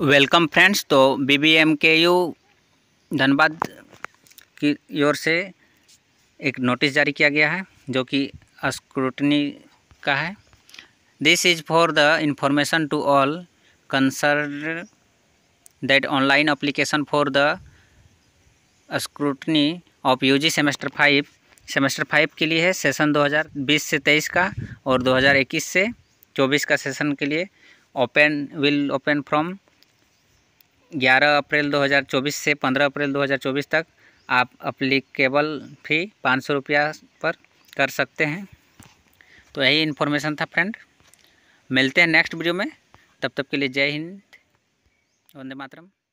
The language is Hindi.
वेलकम फ्रेंड्स तो B B M K U Dhanbad की ओर से एक नोटिस जारी किया गया है जो कि स्क्रूटनी का है this is for the information to all concern that online application for the scrutiny of G semester five semester five के लिए है सेशन 2020 से 23 का और 2021 से 24 का सेशन के लिए open will open from 11 April 2024 से 15 अप्रैल 2024 तक आप अप्लीकेबल फी पाँच सौ रुपया पर कर सकते हैं तो यही इन्फॉर्मेशन था फ्रेंड मिलते हैं नेक्स्ट वीडियो में तब तक के लिए जय हिंद वंदे मातरम